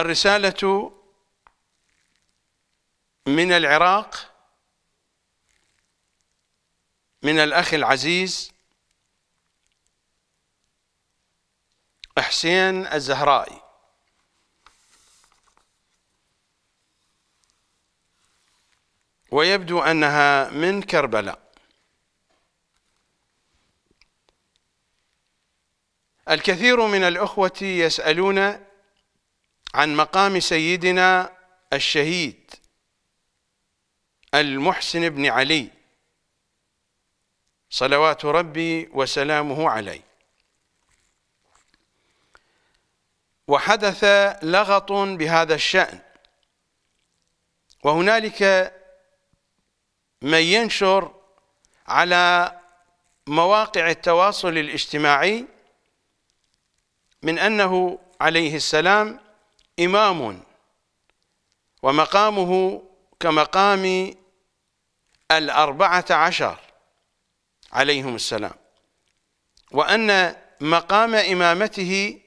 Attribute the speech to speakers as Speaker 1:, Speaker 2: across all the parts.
Speaker 1: الرسالة من العراق من الأخ العزيز حسين الزهرائي ويبدو أنها من كربلاء الكثير من الأخوة يسألون عن مقام سيدنا الشهيد المحسن بن علي صلوات ربي وسلامه عليه وحدث لغط بهذا الشأن وهنالك من ينشر على مواقع التواصل الاجتماعي من أنه عليه السلام إمام ومقامه كمقام الأربعة عشر عليهم السلام وأن مقام إمامته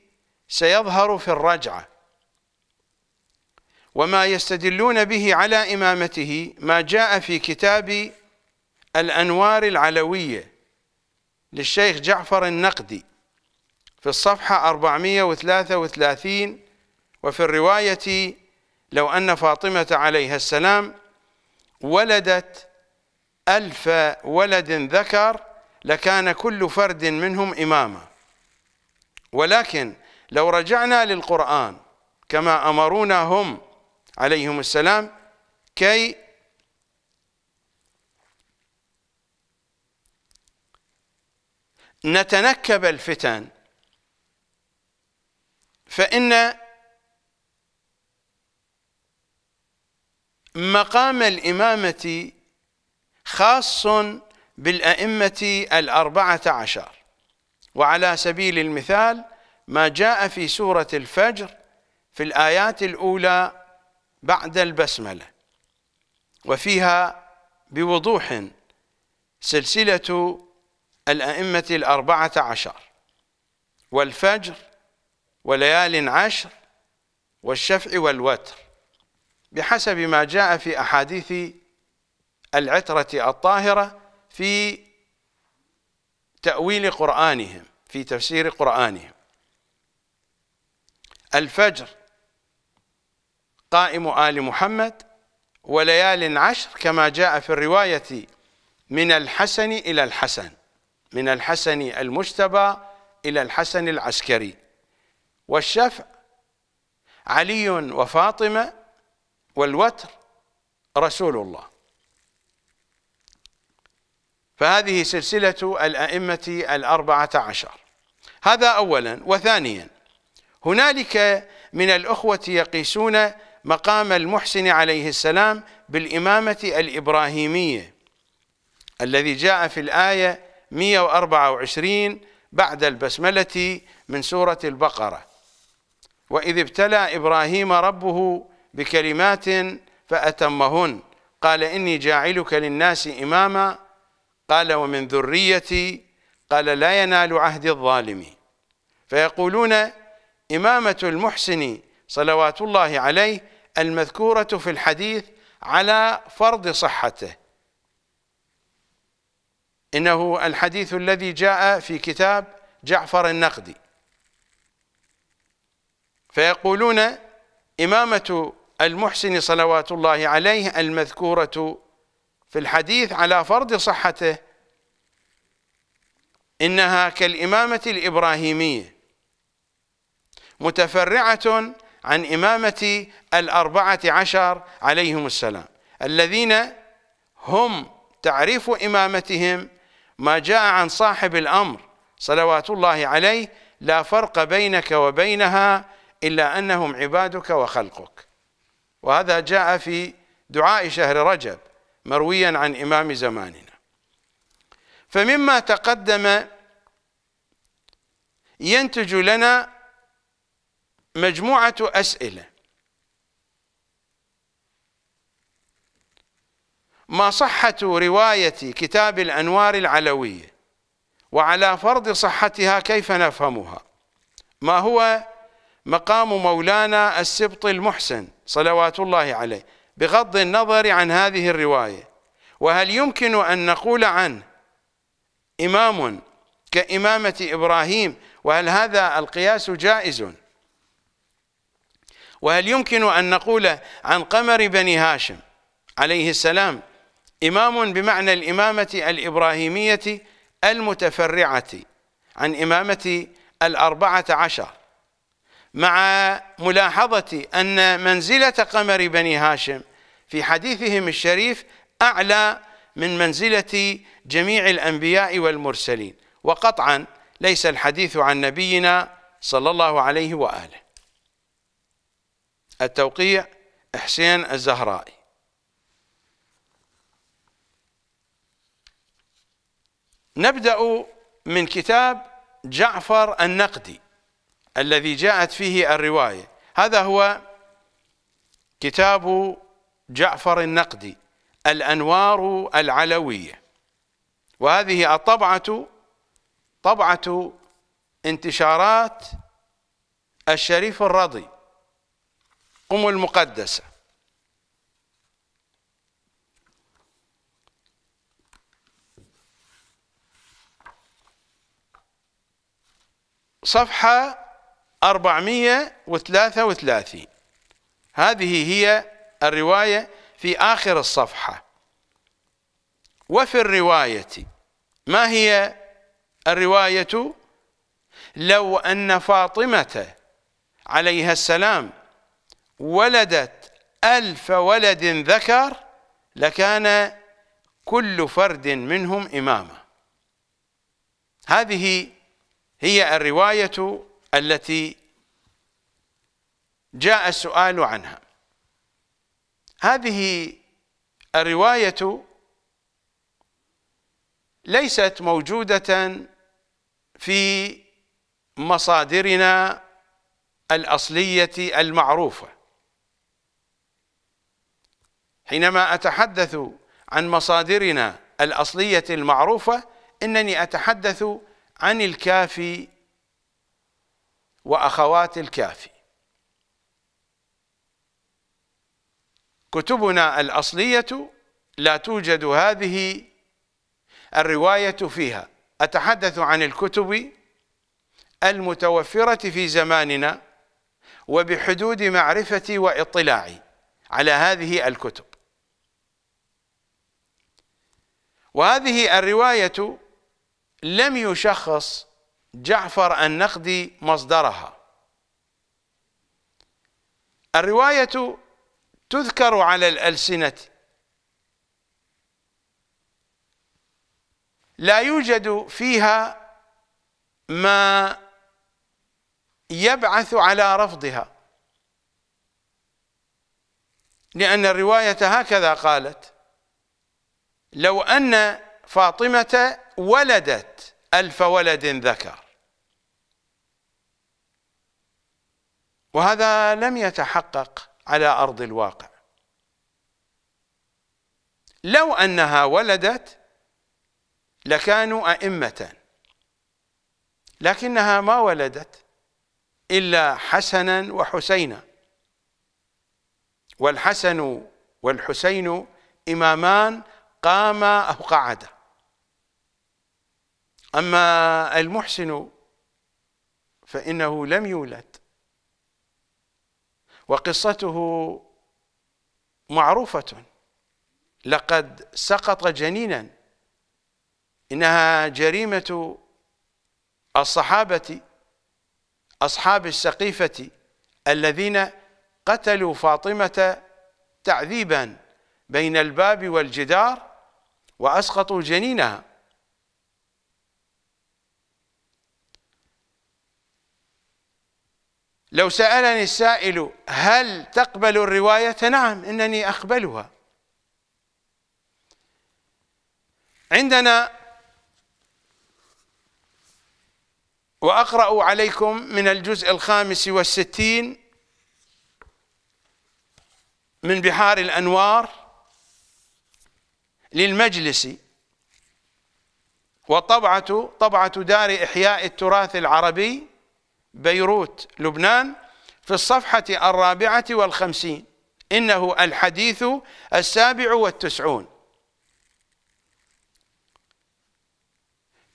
Speaker 1: سيظهر في الرجعة وما يستدلون به على إمامته ما جاء في كتاب الأنوار العلوية للشيخ جعفر النقدي في الصفحة 433 وفي الرواية لو أن فاطمة عليها السلام ولدت ألف ولد ذكر لكان كل فرد منهم إماما ولكن لو رجعنا للقرآن كما أمرونا هم عليهم السلام كي نتنكب الفتن فإن مقام الإمامة خاص بالأئمة الأربعة عشر وعلى سبيل المثال ما جاء في سورة الفجر في الآيات الأولى بعد البسملة وفيها بوضوح سلسلة الأئمة الأربعة عشر والفجر وليال عشر والشفع والوتر بحسب ما جاء في أحاديث العترة الطاهرة في تأويل قرآنهم في تفسير قرآنهم الفجر قائم آل محمد وليال عشر كما جاء في الرواية من الحسن إلى الحسن من الحسن المجتبى إلى الحسن العسكري والشفع علي وفاطمة والوتر رسول الله فهذه سلسلة الأئمة الأربعة عشر هذا أولا وثانيا هنالك من الأخوة يقيسون مقام المحسن عليه السلام بالإمامة الإبراهيمية الذي جاء في الآية 124 بعد البسملة من سورة البقرة وإذ ابتلى إبراهيم ربه بكلمات فأتمهن قال إني جاعلك للناس إماما قال ومن ذريتي قال لا ينال عهد الظالم فيقولون إمامة المحسن صلوات الله عليه المذكورة في الحديث على فرض صحته إنه الحديث الذي جاء في كتاب جعفر النقدي فيقولون إمامة المحسن صلوات الله عليه المذكورة في الحديث على فرض صحته إنها كالإمامة الإبراهيمية متفرعة عن إمامة الأربعة عشر عليهم السلام الذين هم تعريف إمامتهم ما جاء عن صاحب الأمر صلوات الله عليه لا فرق بينك وبينها إلا أنهم عبادك وخلقك وهذا جاء في دعاء شهر رجب مرويا عن إمام زماننا فمما تقدم ينتج لنا مجموعة أسئلة ما صحة رواية كتاب الأنوار العلوية وعلى فرض صحتها كيف نفهمها ما هو مقام مولانا السبط المحسن صلوات الله عليه بغض النظر عن هذه الرواية وهل يمكن أن نقول عنه إمام كإمامة إبراهيم وهل هذا القياس جائز وهل يمكن أن نقول عن قمر بني هاشم عليه السلام إمام بمعنى الإمامة الإبراهيمية المتفرعة عن إمامة الأربعة عشر مع ملاحظة أن منزلة قمر بني هاشم في حديثهم الشريف أعلى من منزلة جميع الأنبياء والمرسلين وقطعا ليس الحديث عن نبينا صلى الله عليه وآله التوقيع حسين الزهرائي نبدأ من كتاب جعفر النقدي الذي جاءت فيه الرواية هذا هو كتاب جعفر النقدي الأنوار العلوية وهذه الطبعة طبعة انتشارات الشريف الرضي أم المقدسة صفحة 433 هذه هي الرواية في آخر الصفحة وفي الرواية ما هي الرواية لو أن فاطمة عليها السلام ولدت ألف ولد ذكر لكان كل فرد منهم إماما هذه هي الرواية التي جاء السؤال عنها هذه الرواية ليست موجودة في مصادرنا الأصلية المعروفة حينما أتحدث عن مصادرنا الأصلية المعروفة إنني أتحدث عن الكافي وأخوات الكافي كتبنا الأصلية لا توجد هذه الرواية فيها أتحدث عن الكتب المتوفرة في زماننا وبحدود معرفتي واطلاعي على هذه الكتب وهذه الرواية لم يشخص جعفر النقدي مصدرها الرواية تذكر على الألسنة لا يوجد فيها ما يبعث على رفضها لأن الرواية هكذا قالت لو أن فاطمة ولدت ألف ولد ذكر وهذا لم يتحقق على أرض الواقع لو أنها ولدت لكانوا أئمة لكنها ما ولدت إلا حسنا وحسينا والحسن والحسين إمامان قاما أو قعدا أما المحسن فإنه لم يولد وقصته معروفة لقد سقط جنينا إنها جريمة الصحابة أصحاب السقيفة الذين قتلوا فاطمة تعذيبا بين الباب والجدار وأسقطوا جنينها لو سألني السائل هل تقبل الرواية نعم إنني أقبلها عندنا وأقرأ عليكم من الجزء الخامس والستين من بحار الأنوار للمجلس وطبعة طبعة دار إحياء التراث العربي بيروت لبنان في الصفحة الرابعة والخمسين إنه الحديث السابع والتسعون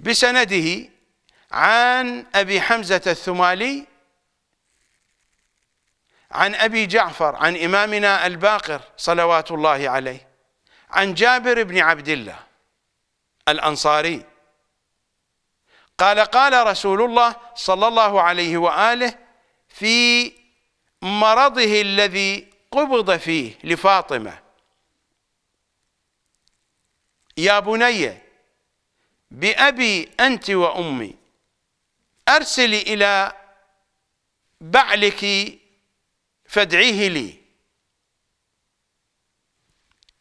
Speaker 1: بسنده عن أبي حمزة الثمالي عن أبي جعفر عن إمامنا الباقر صلوات الله عليه عن جابر بن عبد الله الأنصاري قال قال رسول الله صلى الله عليه وآله في مرضه الذي قبض فيه لفاطمة يا بني بأبي أنت وأمي أرسلي إلى بعلك فادعيه لي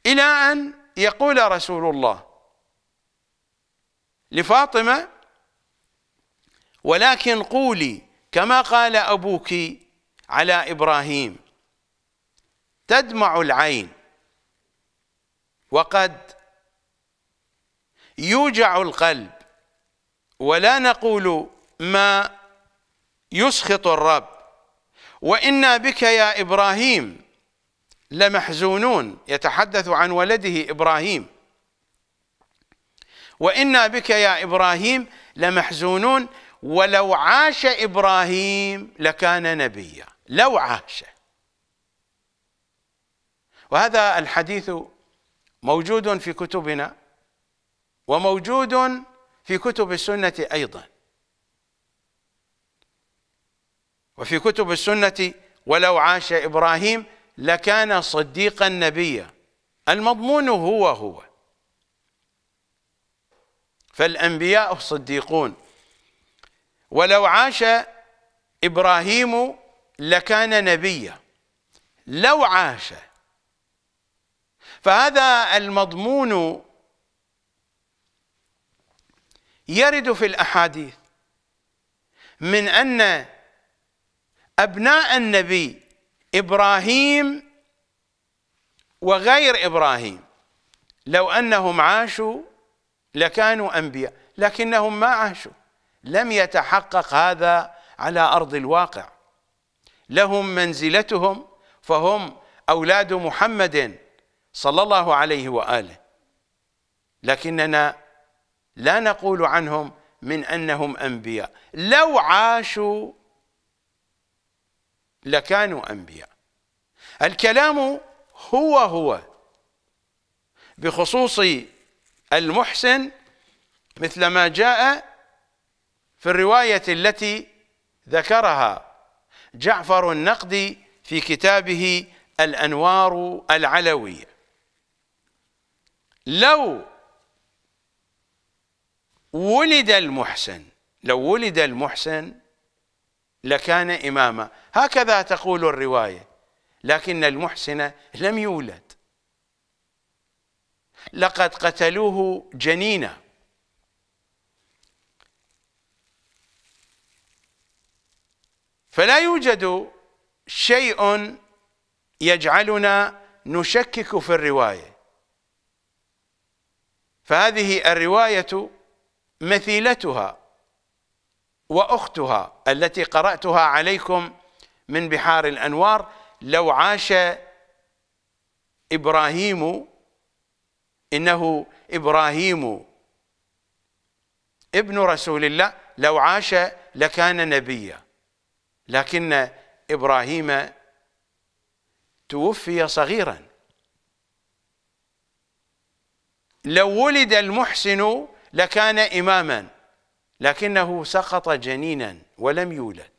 Speaker 1: إلى أن يقول رسول الله لفاطمة ولكن قولي كما قال أبوك على إبراهيم تدمع العين وقد يوجع القلب ولا نقول ما يسخط الرب وإنا بك يا إبراهيم لمحزونون يتحدث عن ولده إبراهيم وإنا بك يا إبراهيم لمحزونون ولو عاش إبراهيم لكان نبيا لو عاش وهذا الحديث موجود في كتبنا وموجود في كتب السنة أيضا وفي كتب السنة ولو عاش إبراهيم لكان صديقا نبيا المضمون هو هو فالأنبياء صديقون ولو عاش إبراهيم لكان نبيا لو عاش فهذا المضمون يرد في الأحاديث من أن أبناء النبي إبراهيم وغير إبراهيم لو أنهم عاشوا لكانوا أنبياء لكنهم ما عاشوا لم يتحقق هذا على أرض الواقع لهم منزلتهم فهم أولاد محمد صلى الله عليه وآله لكننا لا نقول عنهم من أنهم أنبياء لو عاشوا لكانوا أنبياء الكلام هو هو بخصوص المحسن مثل ما جاء في الرواية التي ذكرها جعفر النقدي في كتابه الأنوار العلوية لو ولد المحسن لو ولد المحسن لكان إماما هكذا تقول الرواية لكن المحسن لم يولد لقد قتلوه جنينا فلا يوجد شيء يجعلنا نشكك في الروايه فهذه الروايه مثيلتها واختها التي قراتها عليكم من بحار الانوار لو عاش ابراهيم انه ابراهيم ابن رسول الله لو عاش لكان نبيا لكن ابراهيم توفي صغيرا لو ولد المحسن لكان اماما لكنه سقط جنينا ولم يولد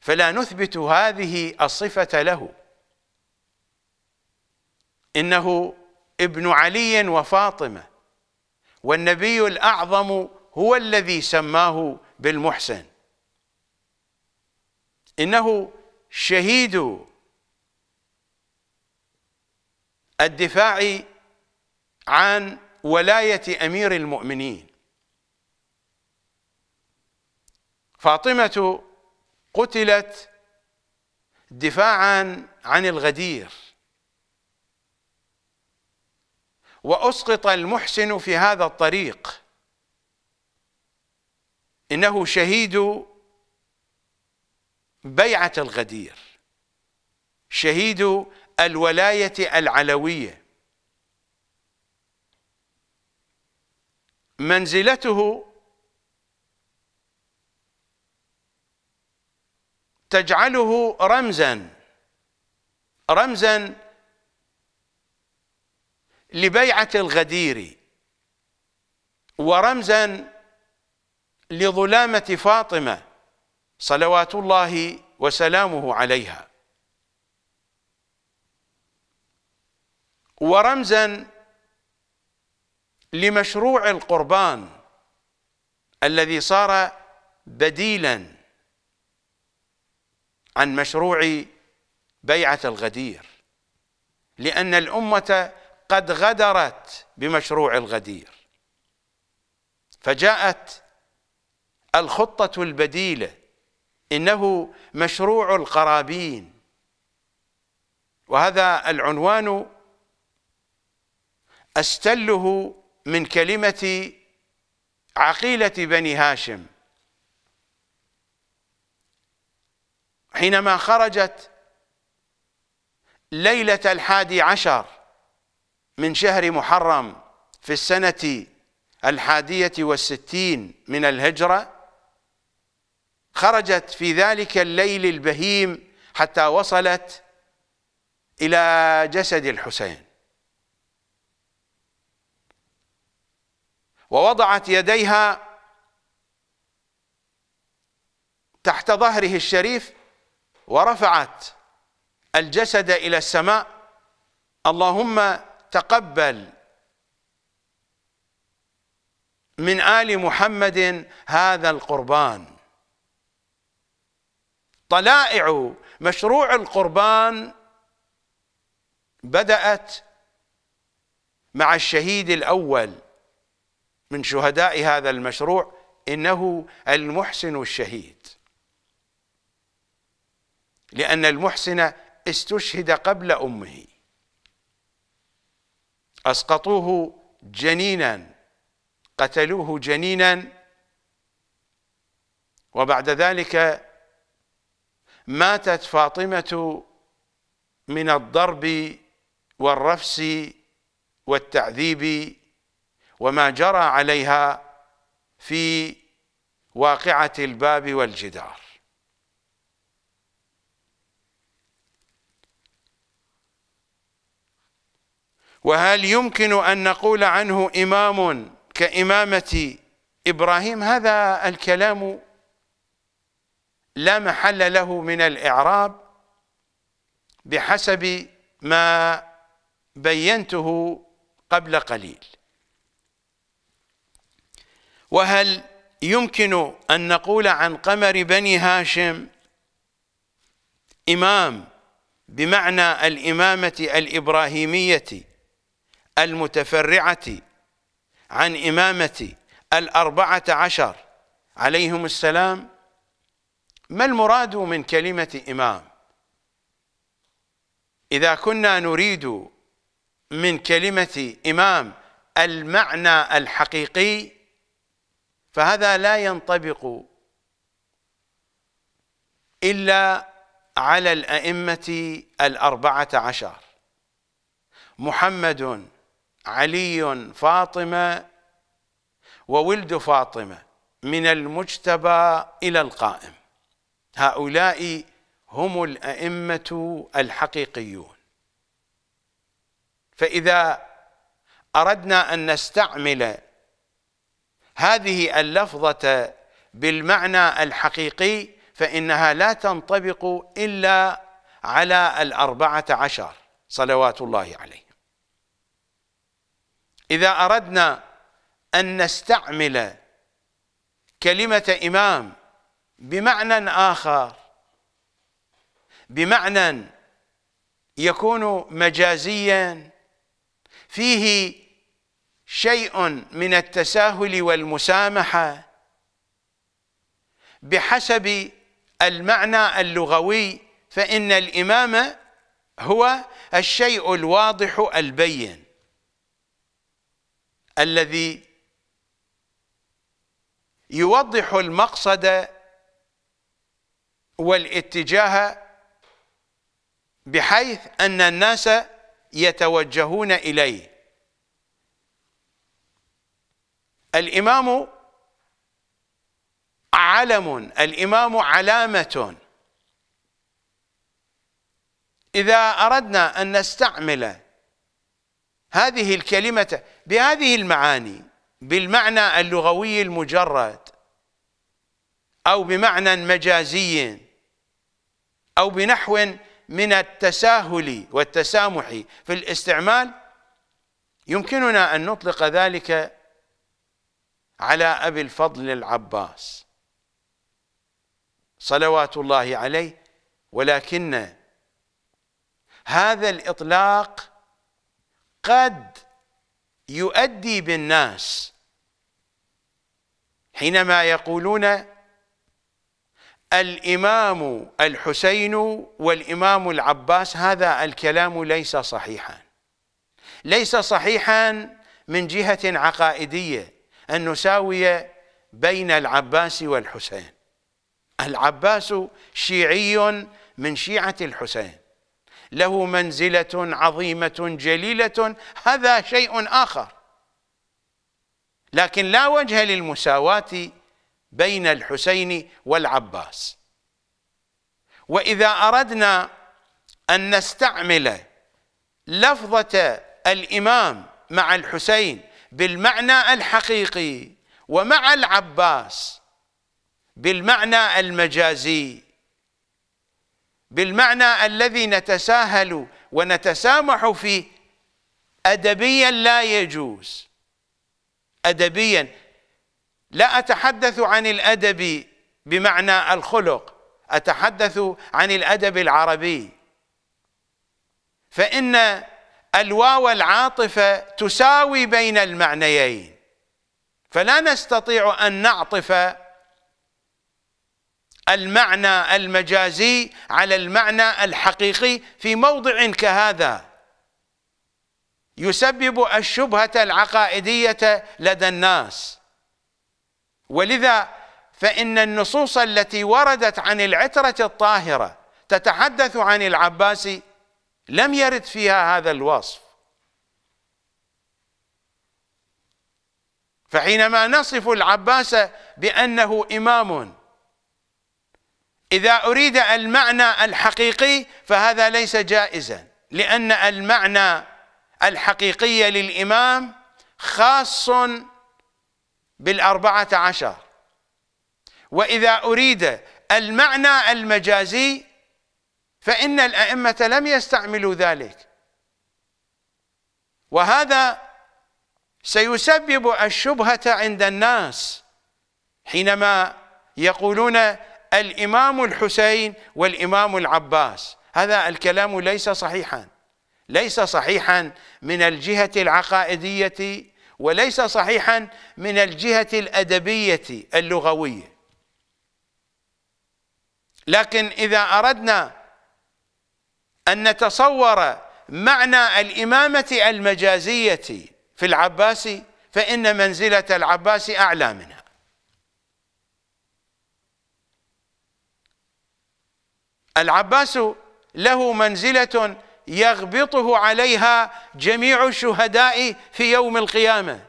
Speaker 1: فلا نثبت هذه الصفه له انه ابن علي وفاطمه والنبي الاعظم هو الذي سماه بالمحسن إنه شهيد الدفاع عن ولاية أمير المؤمنين فاطمة قتلت دفاعا عن الغدير وأسقط المحسن في هذا الطريق إنه شهيد بيعة الغدير شهيد الولاية العلوية منزلته تجعله رمزا رمزا لبيعة الغدير ورمزا لظلامة فاطمة صلوات الله وسلامه عليها ورمزا لمشروع القربان الذي صار بديلا عن مشروع بيعة الغدير لأن الأمة قد غدرت بمشروع الغدير فجاءت الخطة البديلة إنه مشروع القرابين وهذا العنوان أستله من كلمة عقيلة بني هاشم حينما خرجت ليلة الحادي عشر من شهر محرم في السنة الحادية والستين من الهجرة خرجت في ذلك الليل البهيم حتى وصلت إلى جسد الحسين ووضعت يديها تحت ظهره الشريف ورفعت الجسد إلى السماء اللهم تقبل من آل محمد هذا القربان طلائع مشروع القربان بدأت مع الشهيد الأول من شهداء هذا المشروع إنه المحسن الشهيد لأن المحسن استشهد قبل أمه أسقطوه جنينا قتلوه جنينا وبعد ذلك ماتت فاطمة من الضرب والرفس والتعذيب وما جرى عليها في واقعة الباب والجدار وهل يمكن أن نقول عنه إمام كإمامة إبراهيم هذا الكلام لا محل له من الإعراب بحسب ما بينته قبل قليل وهل يمكن أن نقول عن قمر بني هاشم إمام بمعنى الإمامة الإبراهيمية المتفرعة عن إمامة الأربعة عشر عليهم السلام ما المراد من كلمة إمام إذا كنا نريد من كلمة إمام المعنى الحقيقي فهذا لا ينطبق إلا على الأئمة الأربعة عشر محمد علي فاطمة وولد فاطمة من المجتبى إلى القائم هؤلاء هم الأئمة الحقيقيون فإذا أردنا أن نستعمل هذه اللفظة بالمعنى الحقيقي فإنها لا تنطبق إلا على الأربعة عشر صلوات الله عليه إذا أردنا أن نستعمل كلمة إمام بمعنى آخر بمعنى يكون مجازيا فيه شيء من التساهل والمسامحة بحسب المعنى اللغوي فإن الإمام هو الشيء الواضح البين الذي يوضح المقصد والاتجاه بحيث أن الناس يتوجهون إليه الإمام علم الإمام علامة إذا أردنا أن نستعمل هذه الكلمة بهذه المعاني بالمعنى اللغوي المجرد أو بمعنى مجازي أو بنحو من التساهل والتسامح في الاستعمال يمكننا أن نطلق ذلك على أبي الفضل العباس صلوات الله عليه ولكن هذا الإطلاق قد يؤدي بالناس حينما يقولون الامام الحسين والامام العباس هذا الكلام ليس صحيحا ليس صحيحا من جهه عقائديه ان نساوي بين العباس والحسين العباس شيعي من شيعه الحسين له منزله عظيمه جليله هذا شيء اخر لكن لا وجه للمساواه بين الحسين والعباس واذا اردنا ان نستعمل لفظه الامام مع الحسين بالمعنى الحقيقي ومع العباس بالمعنى المجازي بالمعنى الذي نتساهل ونتسامح فيه ادبيا لا يجوز ادبيا لا أتحدث عن الأدب بمعنى الخلق أتحدث عن الأدب العربي فإن الواو العاطفة تساوي بين المعنيين فلا نستطيع أن نعطف المعنى المجازي على المعنى الحقيقي في موضع كهذا يسبب الشبهة العقائدية لدى الناس ولذا فإن النصوص التي وردت عن العترة الطاهرة تتحدث عن العباس لم يرد فيها هذا الوصف فحينما نصف العباس بأنه إمام إذا أريد المعنى الحقيقي فهذا ليس جائزا لأن المعنى الحقيقي للإمام خاص بالأربعة عشر وإذا أريد المعنى المجازي فإن الأئمة لم يستعملوا ذلك وهذا سيسبب الشبهة عند الناس حينما يقولون الإمام الحسين والإمام العباس هذا الكلام ليس صحيحا ليس صحيحا من الجهة العقائدية وليس صحيحا من الجهة الأدبية اللغوية لكن إذا أردنا أن نتصور معنى الإمامة المجازية في العباس فإن منزلة العباس أعلى منها العباس له منزلة يغبطه عليها جميع الشهداء في يوم القيامه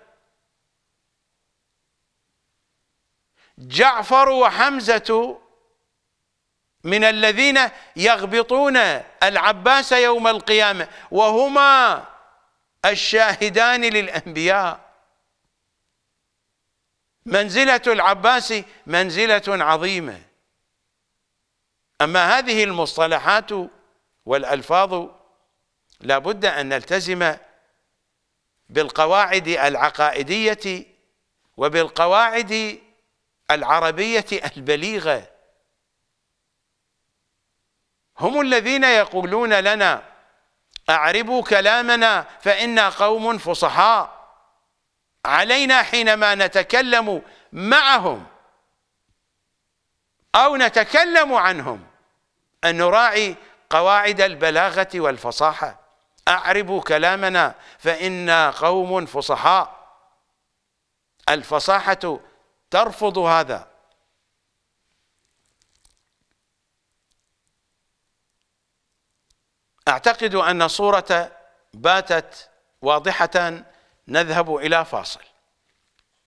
Speaker 1: جعفر وحمزه من الذين يغبطون العباس يوم القيامه وهما الشاهدان للانبياء منزله العباس منزله عظيمه اما هذه المصطلحات والالفاظ لابد أن نلتزم بالقواعد العقائدية وبالقواعد العربية البليغة هم الذين يقولون لنا أعربوا كلامنا فإنا قوم فصحاء علينا حينما نتكلم معهم أو نتكلم عنهم أن نراعي قواعد البلاغة والفصاحة أعربوا كلامنا فإنا قوم فصحاء الفصاحة ترفض هذا أعتقد أن صورة باتت واضحة نذهب إلى فاصل